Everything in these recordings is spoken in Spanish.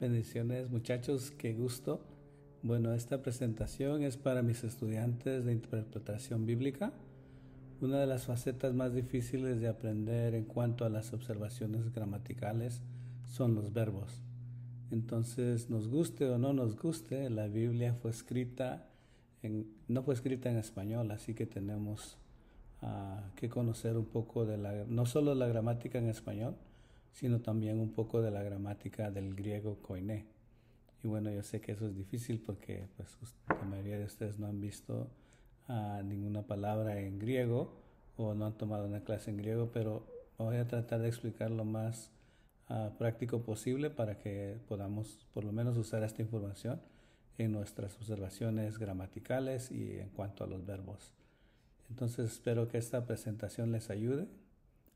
Bendiciones muchachos, qué gusto. Bueno, esta presentación es para mis estudiantes de interpretación bíblica, una de las facetas más difíciles de aprender en cuanto a las observaciones gramaticales son los verbos. Entonces, nos guste o no nos guste, la Biblia fue escrita en, no fue escrita en español, así que tenemos ah, que conocer un poco de la, no solo la gramática en español, sino también un poco de la gramática del griego koiné. Y bueno, yo sé que eso es difícil porque pues, la mayoría de ustedes no han visto ah, ninguna palabra en griego o no han tomado una clase en griego, pero voy a tratar de explicar lo más ah, práctico posible para que podamos por lo menos usar esta información en nuestras observaciones gramaticales y en cuanto a los verbos. Entonces espero que esta presentación les ayude,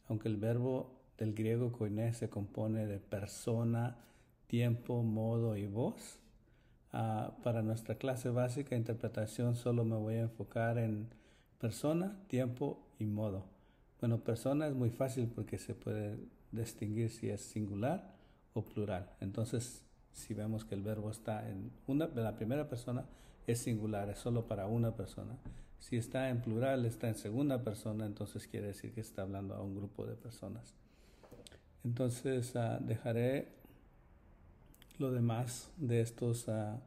aunque el verbo del griego koiné se compone de persona, tiempo, modo y voz. Ah, para nuestra clase básica de interpretación solo me voy a enfocar en persona, tiempo y modo. Bueno, persona es muy fácil porque se puede distinguir si es singular o plural. Entonces, si vemos que el verbo está en, una, en la primera persona, es singular, es solo para una persona. Si está en plural, está en segunda persona, entonces quiere decir que está hablando a un grupo de personas. Entonces ah, dejaré lo demás de estos ah,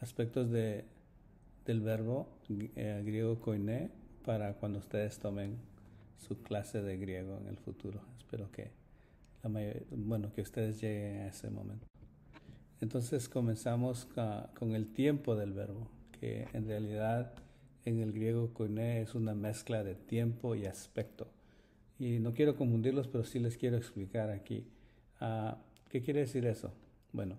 aspectos del verbo eh, griego koiné para cuando ustedes tomen su clase de griego en el futuro. Espero que, la bueno, que ustedes lleguen a ese momento. Entonces comenzamos con el tiempo del verbo, que en realidad en el griego koiné es una mezcla de tiempo y aspecto. Y no quiero confundirlos, pero sí les quiero explicar aquí. Ah, ¿Qué quiere decir eso? Bueno,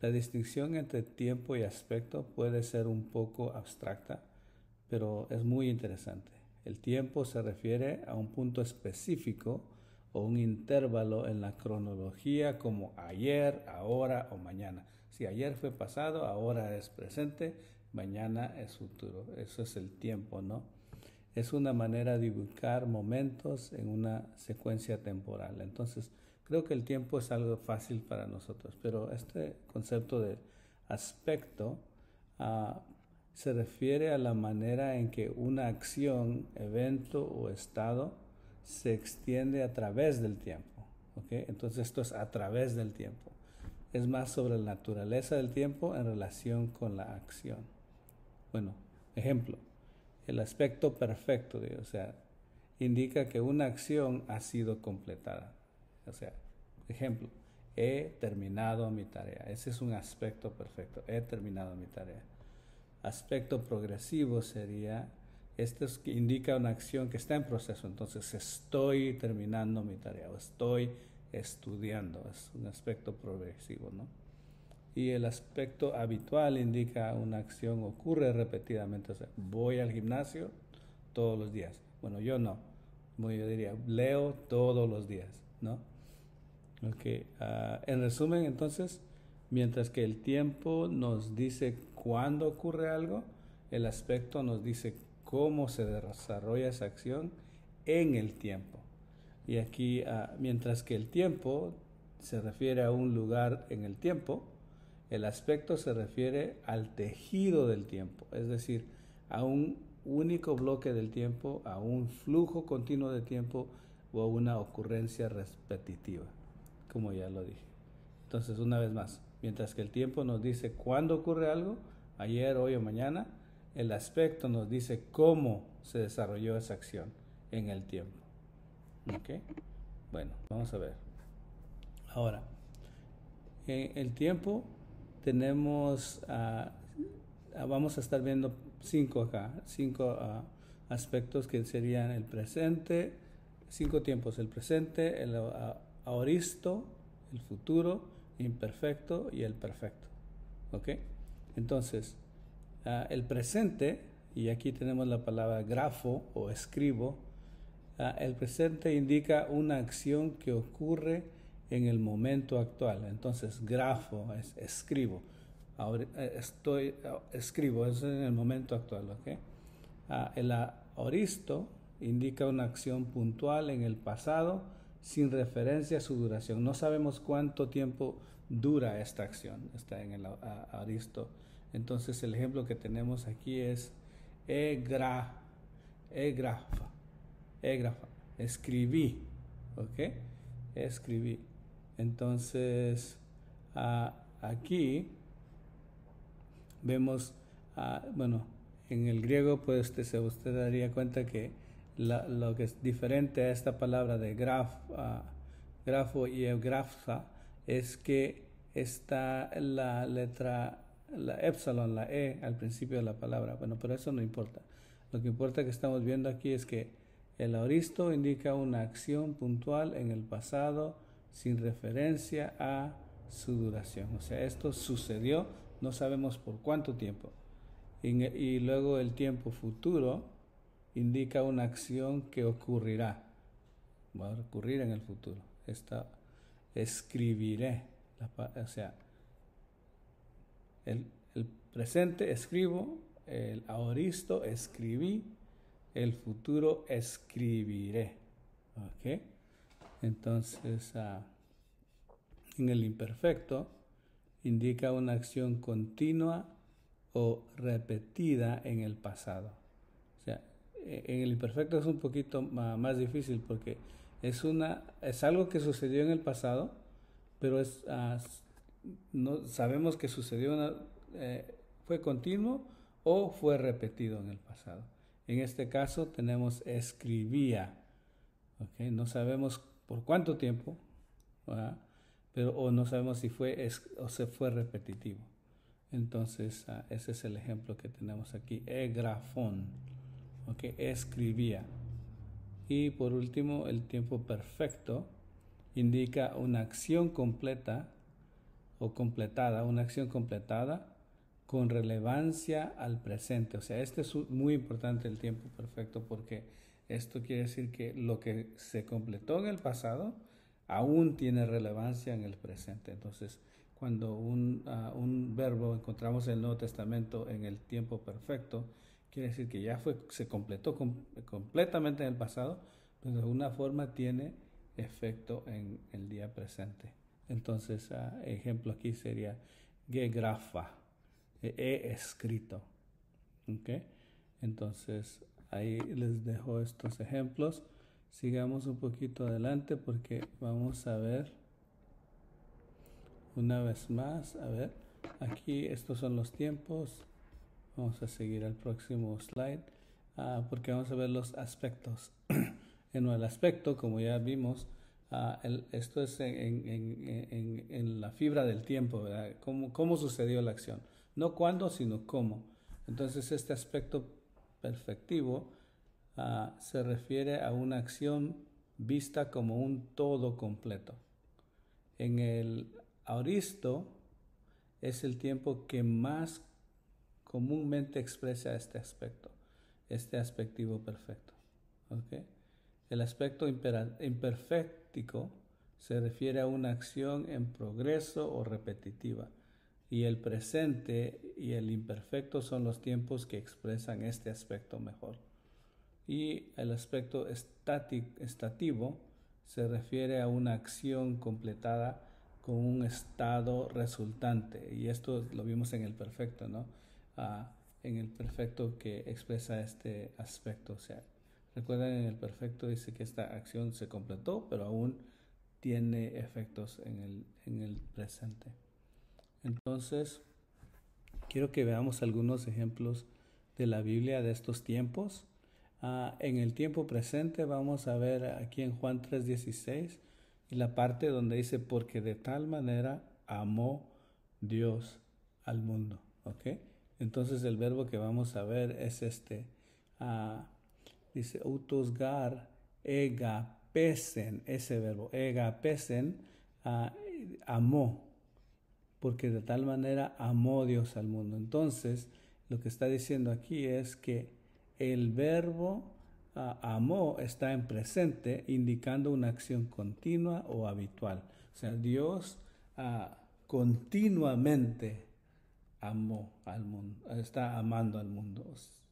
la distinción entre tiempo y aspecto puede ser un poco abstracta, pero es muy interesante. El tiempo se refiere a un punto específico o un intervalo en la cronología como ayer, ahora o mañana. Si ayer fue pasado, ahora es presente, mañana es futuro. Eso es el tiempo, ¿no? es una manera de ubicar momentos en una secuencia temporal. Entonces, creo que el tiempo es algo fácil para nosotros, pero este concepto de aspecto ah, se refiere a la manera en que una acción, evento o estado se extiende a través del tiempo. ¿okay? Entonces, esto es a través del tiempo. Es más sobre la naturaleza del tiempo en relación con la acción. Bueno, ejemplo el aspecto perfecto, o sea, indica que una acción ha sido completada. O sea, ejemplo, he terminado mi tarea. Ese es un aspecto perfecto. He terminado mi tarea. Aspecto progresivo sería, esto es que indica una acción que está en proceso. Entonces, estoy terminando mi tarea o estoy estudiando. Es un aspecto progresivo, ¿no? y el aspecto habitual indica una acción ocurre repetidamente. O sea, voy al gimnasio todos los días. Bueno, yo no. Muy yo diría, leo todos los días, ¿no? Okay. Ah, en resumen, entonces, mientras que el tiempo nos dice cuándo ocurre algo, el aspecto nos dice cómo se desarrolla esa acción en el tiempo. Y aquí, ah, mientras que el tiempo se refiere a un lugar en el tiempo, el aspecto se refiere al tejido del tiempo, es decir, a un único bloque del tiempo, a un flujo continuo de tiempo o a una ocurrencia repetitiva, como ya lo dije. Entonces, una vez más, mientras que el tiempo nos dice cuándo ocurre algo, ayer, hoy o mañana, el aspecto nos dice cómo se desarrolló esa acción en el tiempo. Bueno, vamos a ver. Ahora, eh, el tiempo tenemos, ah, ah, vamos a estar viendo cinco acá, cinco ah, aspectos que serían el presente, cinco tiempos, el presente, el ahoristo, el futuro, imperfecto y el perfecto. ¿Ok? Entonces, el presente, y aquí tenemos la palabra grafo o escribo, el presente indica una acción que ocurre en el momento actual. Entonces, grafo es escribo. Ahora, eh, estoy, eh, escribo, es en el momento actual. ok, ah, el oristo indica una acción puntual en el pasado sin referencia a su duración. No sabemos cuánto tiempo dura esta acción, está en el aoristo. Entonces el ejemplo que tenemos aquí es egra, egrafa, egrafa, escribí, ¿ok? Escribí. Entonces, ah, aquí vemos, ah, bueno, en el griego, pues usted, usted daría cuenta que lo que es diferente a esta palabra de graf, ah, grafo y grafza es que está la letra, la epsilon, la e al principio de la palabra. Bueno, pero eso no importa. Lo que importa que estamos viendo aquí es que el auristo indica una acción puntual en el pasado sin referencia a su duración. O sea, esto sucedió, no sabemos por cuánto tiempo. Y, luego el tiempo futuro indica una acción que ocurrirá, va a ocurrir en el futuro. Esta, escribiré, o sea, el, presente escribo, el ahoristo escribí, el futuro escribiré. Entonces, ah, en el imperfecto indica una acción continua o repetida en el pasado. O sea, e-, en el imperfecto es un poquito más difícil porque es, una, es algo que sucedió en el pasado, pero es, ah, no, sabemos que sucedió eh, fue continuo o fue repetido en el pasado. En este caso tenemos escribía. No sabemos por cuánto tiempo, pero o no sabemos si fue o se fue repetitivo. Entonces, ah, ese es el ejemplo que tenemos aquí. Egrafón, okay, escribía. Y por último, el tiempo perfecto indica una acción completa o completada, una acción completada con relevancia al presente. O sea, este es muy importante el tiempo perfecto porque esto quiere decir que lo que se completó en el pasado aún tiene relevancia en el presente. Entonces, cuando un, ah, verbo encontramos en el Nuevo Testamento en el tiempo perfecto, quiere decir que ya fue, se completó completamente en el pasado, pero de alguna forma tiene efecto en el día presente. Entonces, ah, ejemplo aquí sería gegrafa, e, he escrito. Entonces, Ahí les dejo estos ejemplos. Sigamos un poquito adelante porque vamos a ver una vez más. A ver, aquí estos son los tiempos. Vamos a seguir al próximo slide ah, porque vamos a ver los aspectos. en el aspecto, como ya vimos, ah, esto es en, la fibra del tiempo, ¿verdad? ¿Cómo, ¿Cómo sucedió la acción? No cuándo, sino cómo. Entonces, este aspecto perfectivo ah, se refiere a una acción vista como un todo completo. En el auristo es el tiempo que más comúnmente expresa este aspecto, este aspectivo perfecto. El aspecto imperfecto se refiere a una acción en progreso o repetitiva y el presente y el imperfecto son los tiempos que expresan este aspecto mejor. Y el aspecto estático, estativo se refiere a una acción completada con un estado resultante. Y esto lo vimos en el perfecto, ¿no? Ah, en el perfecto que expresa este aspecto. O sea, recuerden, en el perfecto dice que esta acción se completó, pero aún tiene efectos en el presente. Entonces, quiero que veamos algunos ejemplos de la Biblia de estos tiempos. Ah, en el tiempo presente vamos a ver aquí en Juan 3:16 y la parte donde dice, porque de tal manera amó Dios al mundo. ¿Ok? Entonces el verbo que vamos a ver es este. Ah, dice, utosgar, pesen, ese verbo, ega pesen, ah, amó porque de tal manera amó Dios al mundo. Entonces, lo que está diciendo aquí es que el verbo ah, amó está en presente, indicando una acción continua o habitual. O sea, Dios ah, continuamente amó al mundo, está amando al mundo.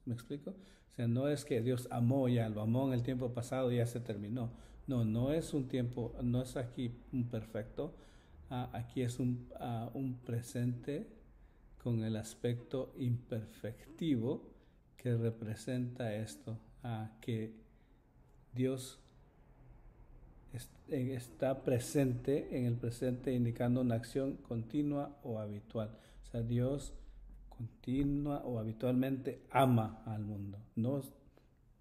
¿Me explico? O sea, no es que Dios amó ya, lo amó en el tiempo pasado y ya se terminó. No, no es un tiempo, no es aquí un perfecto, Ah, aquí es ah, un, presente con el aspecto imperfectivo que representa esto, que Dios eh, está presente en el presente indicando una acción continua o habitual. O sea, Dios continua o habitualmente ama al mundo.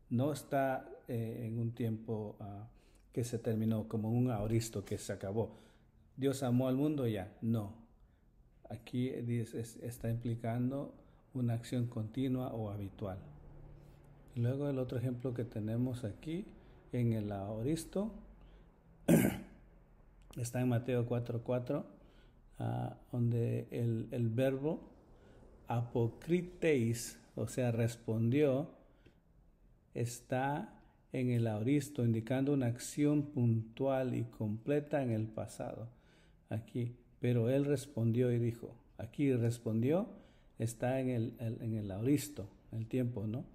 No, está eh, en un tiempo ah, que se terminó, como un auristo que se acabó Dios amó al mundo ya. No. Aquí está implicando una acción continua o habitual. Luego el otro ejemplo que tenemos aquí en el auristo está en Mateo 4:4, 4, ah, donde el, verbo apocriteis, o sea, respondió, está en el auristo indicando una acción puntual y completa en el pasado aquí. Pero él respondió y dijo, aquí respondió, está en el, en el auristo, el tiempo, ¿no?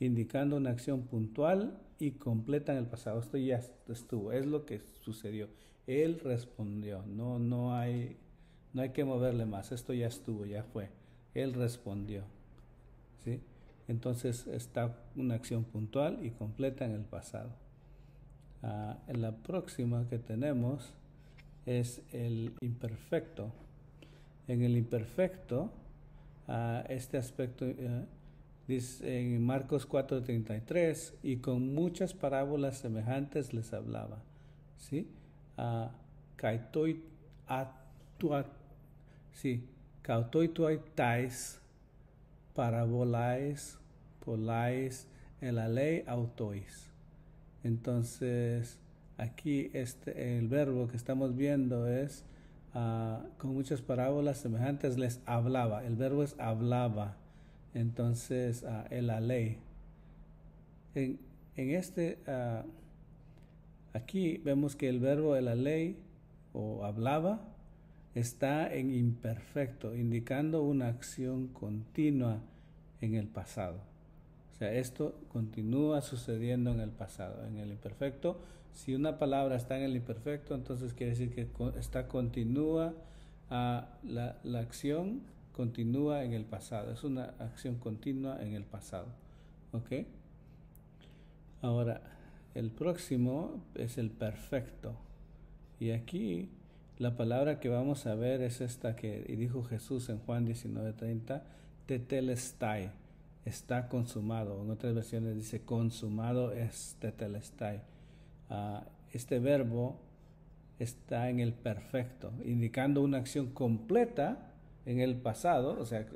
Indicando una acción puntual y completa en el pasado. Esto ya estuvo, es lo que sucedió. Él respondió, no, no hay, no hay que moverle más, esto ya estuvo, ya fue. Él respondió, ¿sí? Entonces está una acción puntual y completa en el pasado. Ah, en la próxima que tenemos es el imperfecto. En el imperfecto, ah, este aspecto eh, dice en Marcos 4:33, y con muchas parábolas semejantes les hablaba. ¿Sí? Uh, sí, tais, parabolais, polais, en la ley autois. Entonces, Aquí este, el verbo que estamos viendo es ah, con muchas parábolas semejantes les hablaba. El verbo es hablaba. Entonces, ah, el la ley. En, este, ah, aquí vemos que el verbo de la ley o hablaba está en imperfecto, indicando una acción continua en el pasado. O sea, esto continúa sucediendo en el pasado, en el imperfecto si una palabra está en el imperfecto, entonces quiere decir que está continua, a ah, la, acción continúa en el pasado. Es una acción continua en el pasado. ¿Ok? Ahora, el próximo es el perfecto. Y aquí la palabra que vamos a ver es esta que dijo Jesús en Juan 19:30, tetelestai, está consumado. En otras versiones dice consumado es tetelestai. Ah, este verbo está en el perfecto, indicando una acción completa en el pasado, o sea,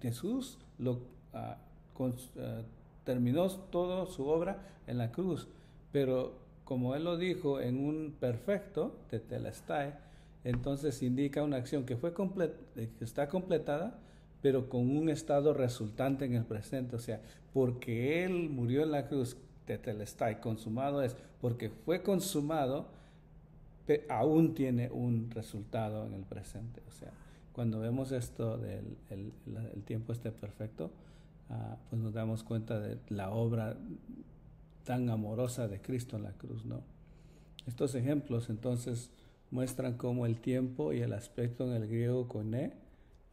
Jesús lo, ah, ah, terminó toda su obra en la cruz, pero como él lo dijo en un perfecto, entonces indica una acción que, fue eh, que está completada, pero con un estado resultante en el presente, o sea, porque él murió en la cruz está consumado es, porque fue consumado, aún tiene un resultado en el presente. O sea, cuando vemos esto del el, tiempo esté perfecto, ah, pues nos damos cuenta de la obra tan amorosa de Cristo en la cruz, ¿no? Estos ejemplos entonces muestran cómo el tiempo y el aspecto en el griego coné e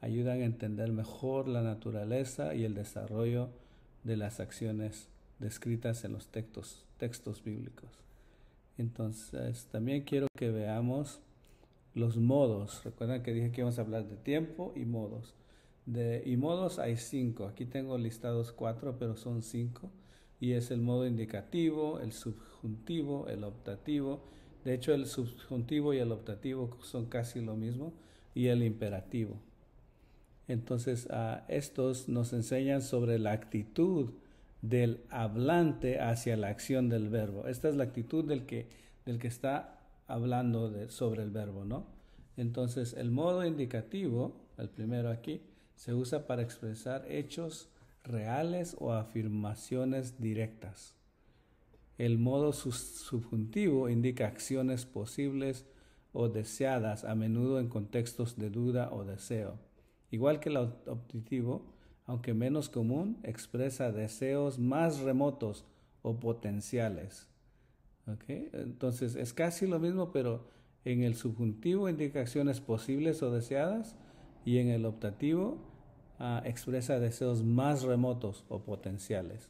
ayudan a entender mejor la naturaleza y el desarrollo de las acciones descritas en los textos, textos bíblicos. Entonces, también quiero que veamos los modos. Recuerdan que dije que íbamos a hablar de tiempo y modos. De, y modos hay cinco. Aquí tengo listados cuatro, pero son cinco. Y es el modo indicativo, el subjuntivo, el optativo. De hecho, el subjuntivo y el optativo son casi lo mismo. Y el imperativo. Entonces, a estos nos enseñan sobre la actitud del hablante hacia la acción del verbo. Esta es la actitud del que, del que está hablando sobre el verbo, ¿no? Entonces, el modo indicativo, el primero aquí, se usa para expresar hechos reales o afirmaciones directas. El modo subjuntivo indica acciones posibles o deseadas, a menudo en contextos de duda o deseo. Igual que el optativo, aunque menos común, expresa deseos más remotos o potenciales. ¿Okay? Entonces es casi lo mismo, pero en el subjuntivo indica acciones posibles o deseadas y en el optativo ah, expresa deseos más remotos o potenciales.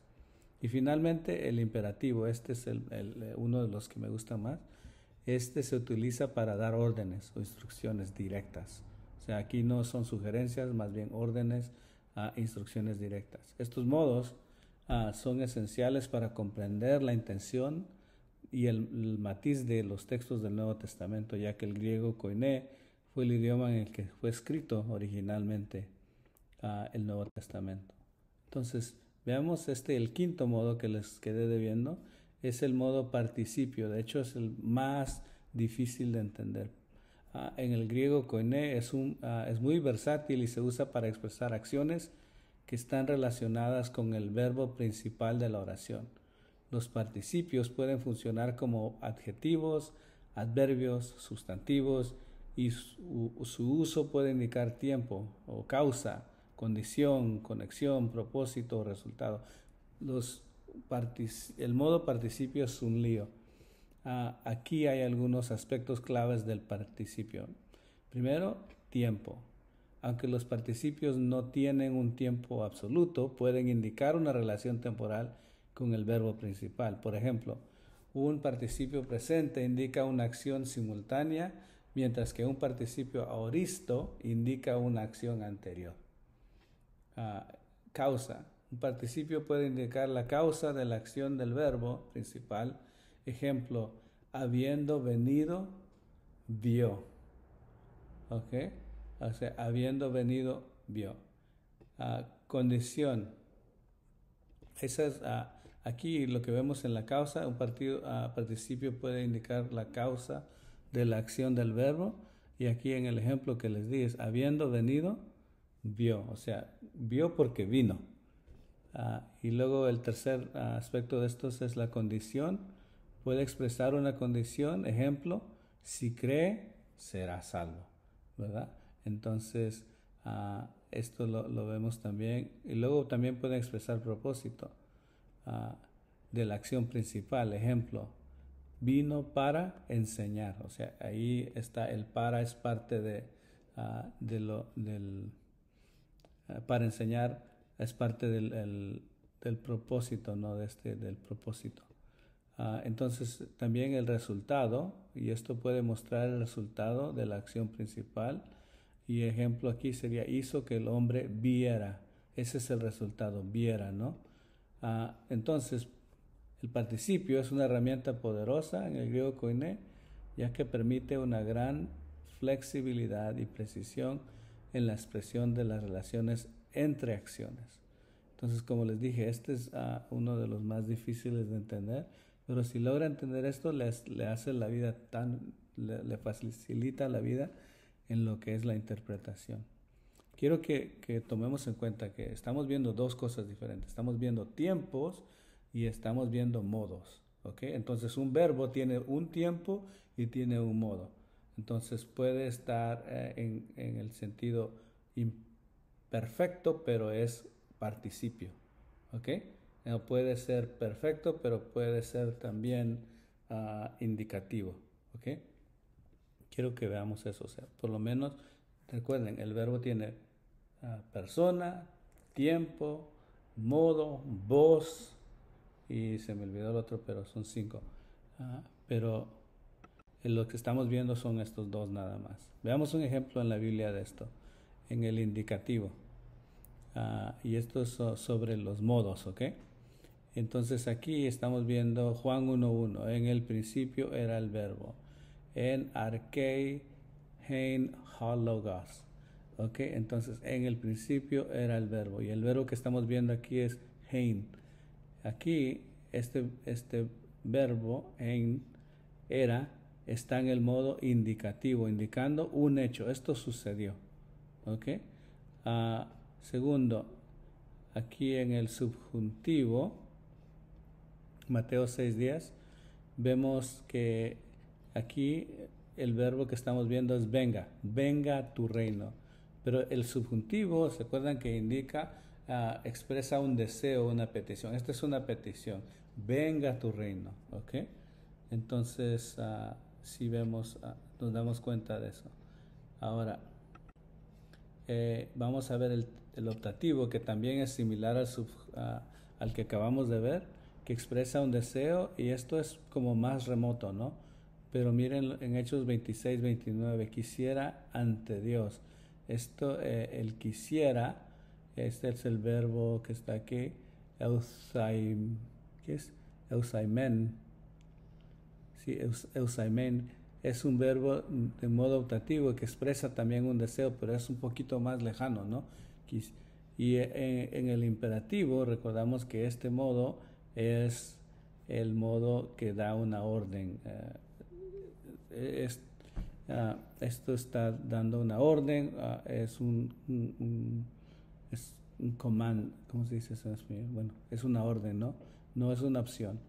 Y finalmente el imperativo, este es eh, uno de los que me gusta más, este se utiliza para dar órdenes o instrucciones directas. O sea, aquí no son sugerencias, más bien órdenes instrucciones directas. Estos modos ah, son esenciales para comprender la intención y el, matiz de los textos del Nuevo Testamento, ya que el griego koiné fue el idioma en el que fue escrito originalmente ah, el Nuevo Testamento. Entonces, veamos este, el quinto modo que les quedé debiendo, es el modo participio, de hecho es el más difícil de entender Ah, en el griego koine ah, es, muy versátil y se usa para expresar acciones que están relacionadas con el verbo principal de la oración. Los participios pueden funcionar como adjetivos, adverbios, sustantivos y su, uso puede indicar tiempo o causa, condición, conexión, propósito o resultado. Los el modo participio es un lío. Ah, aquí hay algunos aspectos claves del participio. Primero, tiempo. Aunque los participios no tienen un tiempo absoluto, pueden indicar una relación temporal con el verbo principal. Por ejemplo, un participio presente indica una acción simultánea, mientras que un participio aoristo indica una acción anterior. Ah, causa. Un participio puede indicar la causa de la acción del verbo principal Ejemplo, habiendo venido, vio. ¿Ok? O sea, habiendo venido, vio. Ah, condición. Esa ah, aquí lo que vemos en la causa, un partido, a ah, participio puede indicar la causa de la acción del verbo. Y aquí en el ejemplo que les di es, habiendo venido, vio. O sea, vio porque vino. y luego el tercer aspecto de estos es la condición puede expresar una condición, ejemplo, si cree, será salvo, ¿verdad? Entonces, ah, esto lo, vemos también. Y luego también puede expresar propósito ah, de la acción principal, ejemplo, vino para enseñar, o sea, ahí está el para, es parte de, ah, lo, del, para enseñar, es parte del, del propósito, ¿no? De este, del propósito. Ah, entonces también el resultado, y esto puede mostrar el resultado de la acción principal, y ejemplo aquí sería hizo que el hombre viera, ese es el resultado, viera, ¿no? Ah, entonces, el participio es una herramienta poderosa en el griego koiné, ya que permite una gran flexibilidad y precisión en la expresión de las relaciones entre acciones. Entonces, como les dije, este es ah, uno de los más difíciles de entender pero si logra entender esto, le, le hace la vida tan, le, facilita la vida en lo que es la interpretación. Quiero que, que tomemos en cuenta que estamos viendo dos cosas diferentes. Estamos viendo tiempos y estamos viendo modos. Okay, entonces un verbo tiene un tiempo y tiene un modo. Entonces puede estar eh, en, en, el sentido imperfecto, pero es participio. ¿Ok? No eh, puede ser perfecto, pero puede ser también ah, indicativo. ¿Ok? Quiero que veamos eso. O sea, por lo menos, recuerden, el verbo tiene ah, persona, tiempo, modo, voz, y se me olvidó el otro, pero son cinco. Ah, pero lo que estamos viendo son estos dos nada más. Veamos un ejemplo en la Biblia de esto, en el indicativo. y esto es sobre los modos, ¿ok? Entonces aquí estamos viendo Juan 1.1. En el principio era el verbo. En arkei hein hologos. Ok, entonces en el principio era el verbo. Y el verbo que estamos viendo aquí es hein. Aquí este, este verbo hein era está en el modo indicativo, indicando un hecho. Esto sucedió. Ah, segundo, aquí en el subjuntivo Mateo 6 días, vemos que aquí el verbo que estamos viendo es venga, venga tu reino. Pero el subjuntivo, ¿se acuerdan que indica, ah, expresa un deseo, una petición? Esta es una petición, venga tu reino, ¿ok? Entonces, ah, si vemos, ah, nos damos cuenta de eso. Ahora, eh, vamos a ver el, el, optativo, que también es similar al, al que acabamos de ver que expresa un deseo y esto es como más remoto, ¿no? Pero miren en Hechos 26, 29, quisiera ante Dios. Esto, eh, el quisiera, este es el verbo que está aquí, eusaim, ¿qué es? Eusaimen. Sí, es un verbo de modo optativo que expresa también un deseo, pero es un poquito más lejano, ¿no? y eh, en el imperativo recordamos que este modo es el modo que da una orden. Eh, ah, esto está dando una orden, ah, es un, comando, ¿cómo se dice eso Bueno, es una orden, ¿no? No es una opción.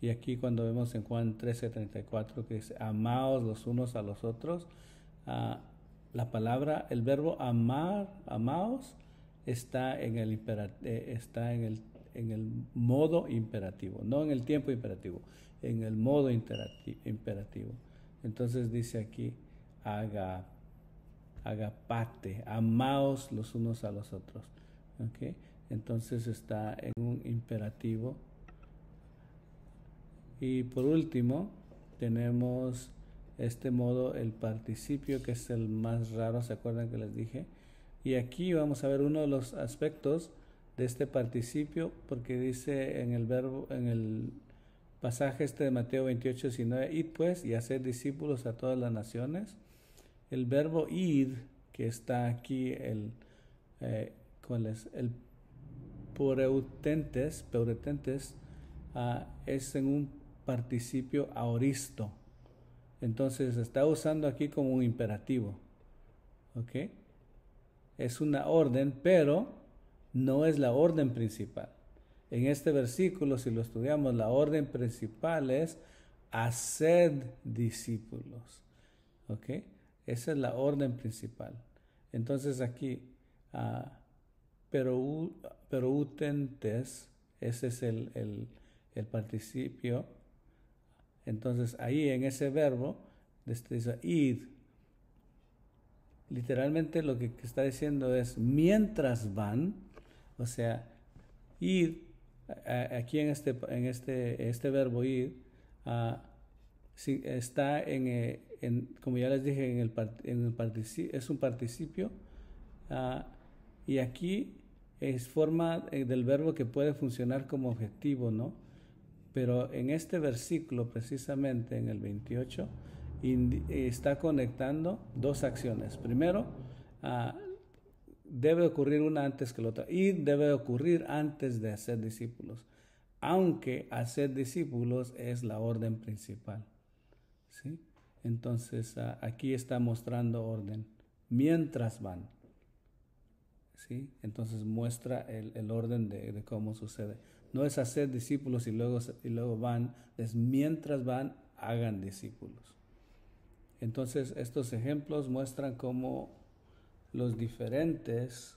Y aquí cuando vemos en Juan 13, 34 que dice, amaos los unos a los otros, ah, la palabra, el verbo amar, amaos, está en el, eh, está en el en el modo imperativo, no en el tiempo imperativo, en el modo imperativo. Entonces dice aquí, haga, haga parte, amaos los unos a los otros. ¿okay? Entonces está en un imperativo. Y por último, tenemos este modo, el participio, que es el más raro, ¿se acuerdan que les dije? Y aquí vamos a ver uno de los aspectos de este participio, porque dice en el verbo, en el pasaje este de Mateo 28, 19, id pues y hacer discípulos a todas las naciones. El verbo id, que está aquí el, eh, es el ...pureutentes... ...pureutentes... Ah, es en un participio aoristo. Entonces está usando aquí como un imperativo. ¿Ok? Es una orden, pero no es la orden principal. En este versículo, si lo estudiamos, la orden principal es hacer discípulos. ¿Ok? Esa es la orden principal. Entonces aquí, ah, pero, utentes, ese es el, participio. Entonces ahí en ese verbo, este dice id. Literalmente lo que está diciendo es mientras van, o sea, ir, aquí en este, en este, este verbo ir, está en, eh, en, como ya les dije, en el, en el participio, es un participio. y aquí es forma eh, del verbo que puede funcionar como objetivo, ¿no? Pero en este versículo, precisamente en el 28, está conectando dos acciones. Primero, uh, debe ocurrir una antes que la otra y debe ocurrir antes de hacer discípulos, aunque hacer discípulos es la orden principal. ¿sí? Entonces ah, aquí está mostrando orden, mientras van. ¿sí? Entonces muestra el, orden de, cómo sucede. No es hacer discípulos y luego, y luego van, es mientras van, hagan discípulos. Entonces estos ejemplos muestran cómo los diferentes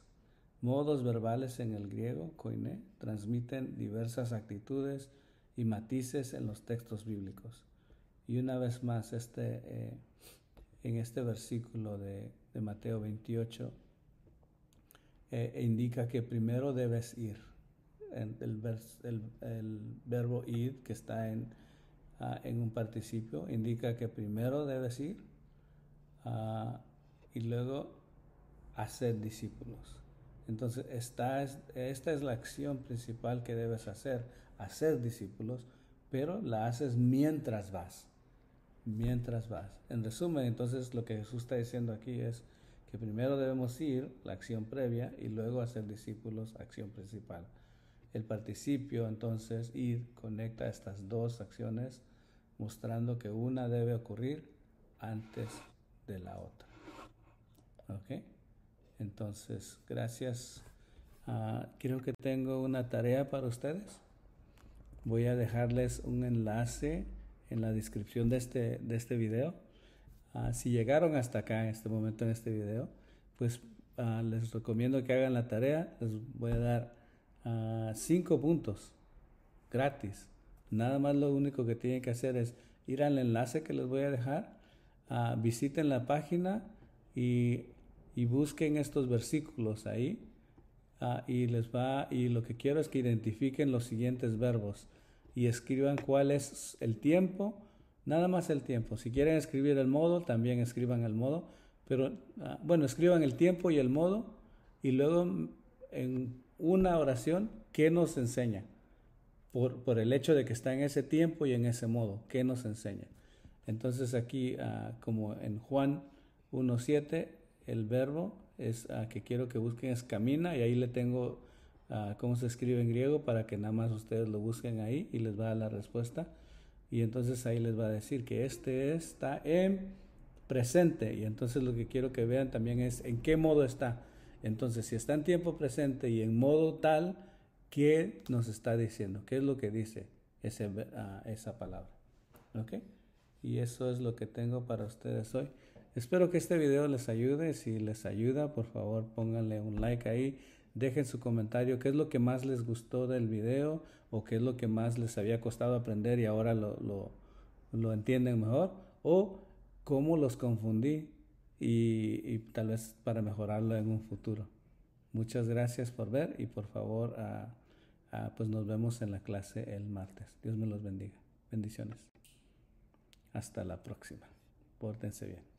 modos verbales en el griego, coine transmiten diversas actitudes y matices en los textos bíblicos. Y una vez más, este, eh, en este versículo de, Mateo 28, eh, e indica que primero debes ir. el, verbo ir, que está en, ah, en, un participio, indica que primero debes ir ah, y luego hacer discípulos. Entonces, esta es, esta es la acción principal que debes hacer, hacer discípulos, pero la haces mientras vas, mientras vas. En resumen, entonces lo que Jesús está diciendo aquí es que primero debemos ir, la acción previa, y luego hacer discípulos, acción principal. El participio, entonces, ir, conecta estas dos acciones, mostrando que una debe ocurrir antes de la otra. ¿Ok? Entonces, gracias. Ah, creo que tengo una tarea para ustedes. Voy a dejarles un enlace en la descripción de este, de este video. Ah, si llegaron hasta acá en este momento en este video, pues ah, les recomiendo que hagan la tarea. Les voy a dar cinco puntos gratis. Nada más lo único que tienen que hacer es ir al enlace que les voy a dejar, visiten la página y y busquen estos versículos ahí ah, y les va y lo que quiero es que identifiquen los siguientes verbos y escriban cuál es el tiempo, nada más el tiempo. Si quieren escribir el modo, también escriban el modo, pero ah, bueno, escriban el tiempo y el modo y luego mm, en una oración qué nos enseña por, el hecho de que está en ese tiempo y en ese modo, qué nos enseña. Entonces aquí, ah, como en Juan 1.7, el verbo es a ah, que quiero que busquen es camina y ahí le tengo ah, cómo se escribe en griego para que nada más ustedes lo busquen ahí y les va a dar la respuesta. Y entonces ahí les va a decir que este está en presente. Y entonces lo que quiero que vean también es en qué modo está. Entonces, si está en tiempo presente y en modo tal, ¿qué nos está diciendo? ¿Qué es lo que dice ese, ah, esa palabra? ¿Ok? Y eso es lo que tengo para ustedes hoy. Espero que este video les ayude. Si les ayuda, por favor pónganle un like ahí. Dejen su comentario qué es lo que más les gustó del video o qué es lo que más les había costado aprender y ahora lo, lo, entienden mejor o cómo los confundí y, tal vez para mejorarlo en un futuro. Muchas gracias por ver y por favor pues nos vemos en la clase el martes. Dios me los bendiga. Bendiciones. Hasta la próxima. Pórtense bien.